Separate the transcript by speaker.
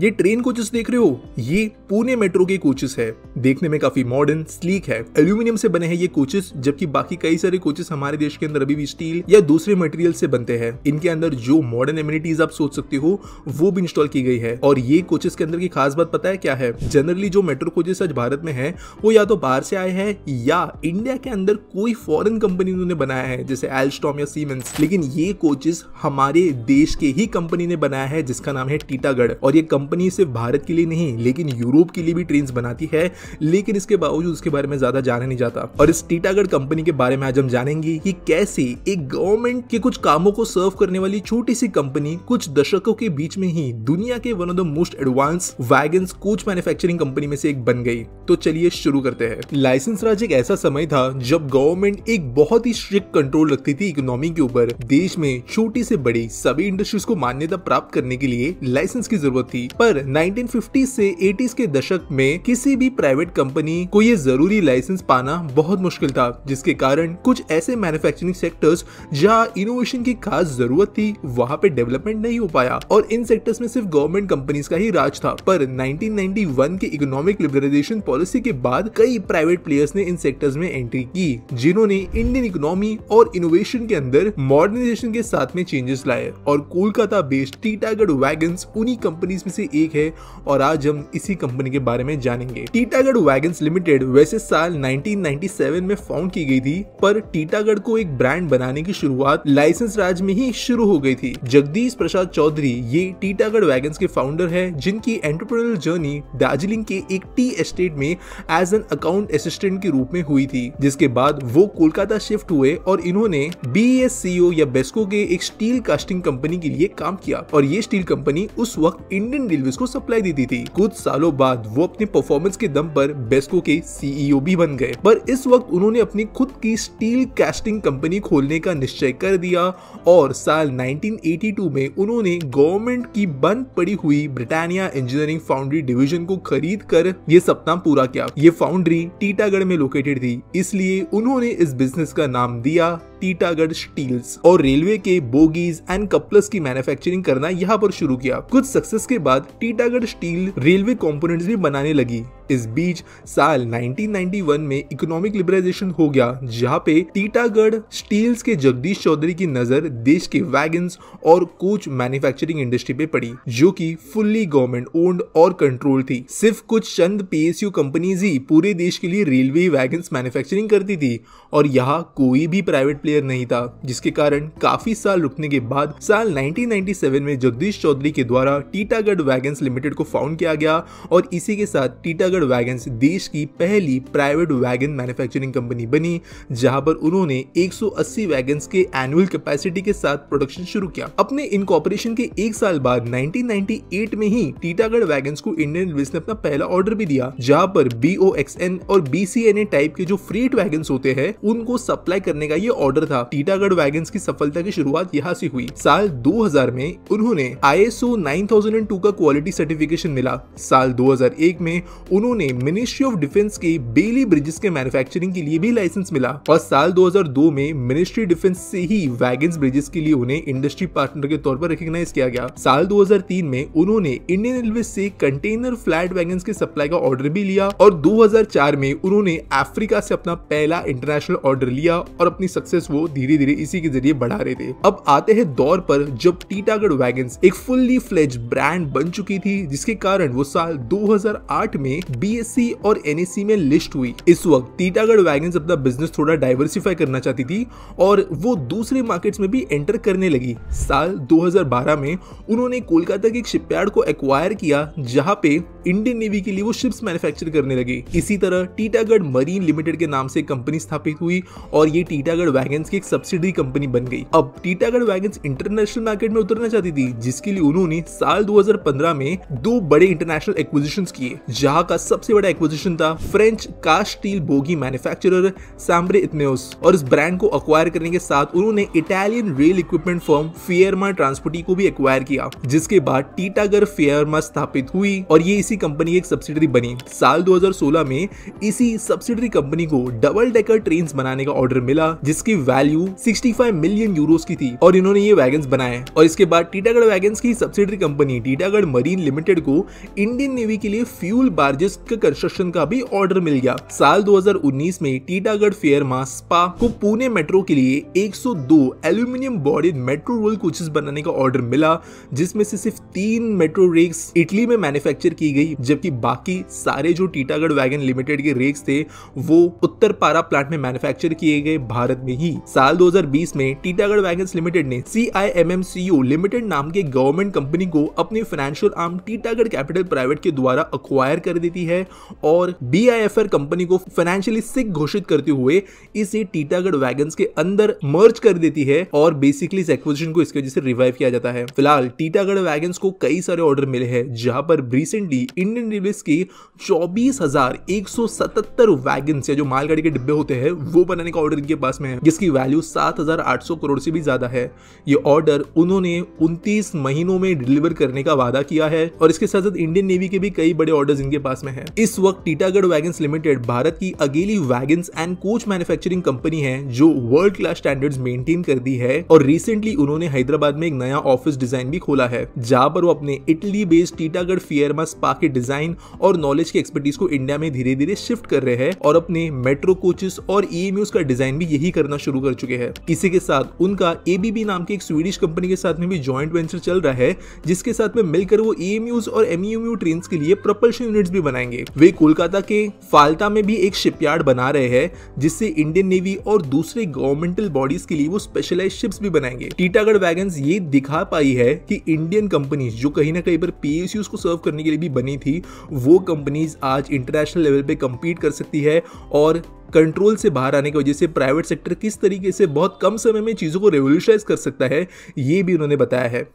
Speaker 1: ये train coaches देख रहे हो ये पुणे मेट्रो के कोचेस है देखने में काफी मॉडर्न स्लीक है एल्यूमिनियम से बने हैं ये कोचेस जबकि बाकी कई सारे कोचेस हमारे देश के अंदर अभी भी स्टील या दूसरे मटेरियल से बनते हैं इनके अंदर जो मॉडर्न एम्यूनिटीज आप सोच सकते हो वो भी इंस्टॉल की गई है और ये कोचेस के अंदर की खास बात पता है क्या है जनरली जो मेट्रो कोचेस आज भारत में है वो या तो बाहर से आए हैं या इंडिया के अंदर कोई फॉरन कंपनी उन्होंने बनाया है जैसे एल्स्टॉम या सीमेंस लेकिन ये कोचेस हमारे देश के ही कंपनी ने बनाया है जिसका नाम है टीटागढ़ और ये कंपनी कंपनी सिर्फ भारत के लिए नहीं लेकिन यूरोप के लिए भी ट्रेन बनाती है लेकिन इसके बावजूद उसके बारे में ज्यादा जाना नहीं जाता और इस टीटागढ़ कंपनी के बारे में आज हम जानेंगे कि कैसे एक गवर्नमेंट के कुछ कामों को सर्व करने वाली छोटी सी कंपनी कुछ दशकों के बीच में ही दुनिया के one of the most advance wagon coach manufacturing company में से एक बन गई तो चलिए शुरू करते हैं लाइसेंस राज एक ऐसा समय था जब गवर्नमेंट एक बहुत ही स्ट्रिक्ट कंट्रोल रखती थी इकोनॉमी के ऊपर देश में छोटी से बड़ी सभी इंडस्ट्रीज को मान्यता प्राप्त करने के लिए लाइसेंस की जरूरत थी पर 1950 से 80s के दशक में किसी भी प्राइवेट कंपनी को ये जरूरी लाइसेंस पाना बहुत मुश्किल था जिसके कारण कुछ ऐसे मैन्युफैक्चरिंग सेक्टर्स जहाँ इनोवेशन की खास जरूरत थी वहाँ पे डेवलपमेंट नहीं हो पाया और इन सेक्टर्स में सिर्फ गवर्नमेंट कंपनीज का ही राज था पर 1991 के इकोनॉमिक लिबरलाइजेशन पॉलिसी के बाद कई प्राइवेट प्लेयर्स ने इन सेक्टर्स में एंट्री की जिन्होंने इंडियन इकोनॉमी और इनोवेशन के अंदर मॉडर्नाइजेशन के साथ में चेंजेस लाए और Kolkata based Titagarh wagon उन्हीं कंपनीज में से एक है और आज हम इसी कंपनी के बारे में जानेंगे टीटागढ़ वैगन लिमिटेड वैसे साल 1997 में फाउंड की गई थी पर टीटागढ़ को एक ब्रांड बनाने की शुरुआत लाइसेंस राज में ही शुरू हो गई थी जगदीश प्रसाद चौधरी ये टीटागढ़ वैगन के फाउंडर है जिनकी एंटरप्रेन्योर जर्नी दार्जिलिंग के एक टी एस्टेट में में एज एन अकाउंट असिस्टेंट के रूप में हुई थी जिसके बाद वो कोलकाता शिफ्ट हुए और इन्होंने बी या बेस्को के एक स्टील कास्टिंग कंपनी के लिए काम किया और ये स्टील कंपनी उस वक्त इंडियन रेलवे को सप्लाई देती थी कुछ सालों बाद वो अपने परफॉर्मेंस के दम पर बेस्को के सीईओ e भी बन गए पर इस वक्त उन्होंने अपनी खुद की स्टील कास्टिंग कंपनी खोलने का निश्चय कर दिया और साल 1982 में उन्होंने गवर्नमेंट की बंद पड़ी हुई ब्रिटानिया इंजीनियरिंग फाउंड्री डिवीजन को खरीद कर ये सपना पूरा पूरा किया ये फाउंड्री टीटागढ़ में लोकेटेड थी इसलिए उन्होंने इस बिजनेस का नाम दिया टीटागढ़ स्टील्स और रेलवे के बोगीज एंड कपलर्स की मैन्युफैक्चरिंग करना यहाँ पर शुरू किया कुछ सक्सेस के बाद टीटागढ़ स्टील रेलवे कंपोनेंट्स भी बनाने लगी इस बीच साल 1991 में इकोनॉमिक लिबराइजेशन हो गया जहाँ पे टीटागढ़ स्टील्स के जगदीश चौधरी की नजर देश के वैगन और कोच मैन्युफैक्चरिंग इंडस्ट्री पे पड़ी जो कि फुल्ली गवर्नमेंट ओन्ड और कंट्रोल थी सिर्फ कुछ चंद पीएसयू कंपनीज ही पूरे देश के लिए रेलवे वैगन मैन्युफैक्चरिंग करती थी और यहाँ कोई भी प्राइवेट प्लेयर नहीं था जिसके कारण काफी साल रुकने के बाद साल 1997 में जगदीश चौधरी के द्वारा टीटागढ़ वैगन लिमिटेड को फाउंड किया गया और इसी के साथ टीटागढ़ चंडीगढ़ वैगन देश की पहली प्राइवेट वैगन मैन्युफैक्चरिंग कंपनी बनी जहां पर उन्होंने 180 वैगन के एनुअल कैपेसिटी के साथ प्रोडक्शन शुरू किया अपने इनकॉपोरेशन के एक साल बाद 1998 में ही टीटागढ़ वैगन को इंडियन रेलवे ने अपना पहला ऑर्डर भी दिया जहाँ पर बी और बी टाइप के जो फ्रीट वैगन होते हैं उनको सप्लाई करने का ये ऑर्डर था टीटागढ़ वैगन की सफलता की शुरुआत यहाँ से हुई साल 2000 में उन्होंने आई एस का क्वालिटी सर्टिफिकेशन मिला साल 2001 में उन्होंने ने मिनिस्ट्री ऑफ डिफेंस के बेली ब्रिजेस के मैन्युफैक्चरिंग के लिए भी लाइसेंस मिला और साल 2002 में मिनिस्ट्री डिफेंस से ही वैगन ब्रिजेस के लिए उन्हें इंडस्ट्री पार्टनर के तौर पर रिकॉग्नाइज किया गया साल 2003 में उन्होंने इंडियन रेलवे से कंटेनर फ्लैट वैगन के सप्लाई का ऑर्डर भी लिया और दो में उन्होंने अफ्रीका से अपना पहला इंटरनेशनल ऑर्डर लिया और अपनी सक्सेस वो धीरे धीरे इसी के जरिए बढ़ा रहे थे अब आते हैं दौर पर जब टीटागढ़ वैगन एक फुल्ली फ्लेज ब्रांड बन चुकी थी जिसके कारण वो साल 2008 में बी और एन में लिस्ट हुई इस वक्त टीटागढ़ वैगन अपना बिजनेस थोड़ा डाइवर्सिफाई करना चाहती थी और वो दूसरे मार्केट में भी एंटर करने लगी साल 2012 में उन्होंने कोलकाता के एक शिपयार्ड को एक्वायर किया जहाँ पे इंडियन नेवी के लिए वो शिप्स मैन्युफैक्चर करने लगे इसी तरह टीटागढ़ मरीन लिमिटेड के नाम से कंपनी स्थापित हुई और ये टीटागढ़ वैगन की एक सब्सिडी कंपनी बन गई अब टीटागढ़ वैगन इंटरनेशनल मार्केट में उतरना चाहती थी जिसके लिए उन्होंने साल 2015 में दो बड़े इंटरनेशनल एक्विजिशन किए जहाँ का का सबसे बड़ा एक्विजिशन था French cast steel bogie manufacturer Sambre इतनेस और इस ब्रांड को अक्वायर करने के साथ उन्होंने Italian rail equipment firm Firema Trasporti को भी एक्वायर किया जिसके बाद टीटागर फियरमा स्थापित हुई और ये इसी कंपनी की एक सब्सिडरी बनी साल 2016 में इसी सब्सिडरी कंपनी को डबल डेकर ट्रेन बनाने का ऑर्डर मिला जिसकी वैल्यू 65 मिलियन यूरोस की थी और इन्होंने ये वैगन बनाए और इसके बाद टीटागढ़ वैगन की subsidiary company Titagarh marine limited को इंडियन नेवी के लिए फ्यूल बार्जेस डिस्क कंस्ट्रक्शन का भी ऑर्डर मिल गया साल 2019 में टीटागढ़ फेयर माँ स्पा को पुणे मेट्रो के लिए 102 aluminium body metro roll coaches बनाने का ऑर्डर मिला जिसमें से सिर्फ तीन मेट्रो रेक्स इटली में मैन्युफैक्चर की गई जबकि बाकी सारे जो टीटागढ़ वैगन लिमिटेड के रेक्स थे वो उत्तर पारा प्लांट में मैन्युफैक्चर किए गए भारत में ही साल 2020 में टीटागढ़ वैगन लिमिटेड ने सी लिमिटेड नाम के गवर्नमेंट कंपनी को अपने financial arm Titagarh capital private के द्वारा अक्वायर कर दी देती है और बी आई एफ कंपनी को फाइनेंशियली सिक घोषित करते हुए इसे टीटागढ़ वैगन के अंदर मर्ज कर देती है और बेसिकली इस एक्विजिशन को इसकी वजह से रिवाइव किया जाता है फिलहाल टीटागढ़ वैगन को कई सारे ऑर्डर मिले हैं जहां पर रिसेंटली इंडियन रेलवेज की चौबीस हजार एक सौ सतहत्तर वैगन या जो मालगाड़ी के डिब्बे होते हैं वो बनाने का ऑर्डर इनके पास में है जिसकी वैल्यू सात हजार आठ सौ करोड़ से भी ज्यादा है ये ऑर्डर उन्होंने उनतीस महीनों में डिलीवर करने का वादा किया है और इसके साथ साथ इंडियन नेवी के भी कई बड़े ऑर्डर इनके पास में में है इस वक्त टीटागढ़ वैगन लिमिटेड भारत की अगेली wagon and coach manufacturing company है जो वर्ल्ड क्लास स्टैंडर्ड मेंटेन कर दी है और रिसेंटली उन्होंने हैदराबाद में एक नया ऑफिस डिजाइन भी खोला है जहाँ पर वो अपने Italy based Titagarh Firema SpA के डिजाइन और नॉलेज की एक्सपर्टीज को इंडिया में धीरे धीरे शिफ्ट कर रहे हैं और अपने मेट्रो कोचेस और ई e का डिजाइन भी यही करना शुरू कर चुके हैं इसी के साथ उनका एबीबी नाम के एक स्वीडिश कंपनी के साथ में भी ज्वाइंट वेंचर चल रहा है जिसके साथ में मिलकर वो ई e और एमईएमयू ट्रेन e के लिए प्रपल्शन यूनिट्स भी बनाए बनाएंगे वे कोलकाता के फालता में भी एक शिपयार्ड बना रहे हैं जिससे इंडियन नेवी और दूसरे गवर्नमेंटल बॉडीज के लिए वो स्पेशलाइज शिप्स भी बनाएंगे टीटागढ़ वैगन ये दिखा पाई है कि इंडियन कंपनीज जो कहीं ना कहीं पर पीएसयू को सर्व करने के लिए भी बनी थी वो कंपनीज आज इंटरनेशनल लेवल पे कम्पीट कर सकती है और कंट्रोल से बाहर आने की वजह से प्राइवेट सेक्टर किस तरीके से बहुत कम समय में चीज़ों को रेवोल्यूशनाइज कर सकता है ये भी उन्होंने बताया है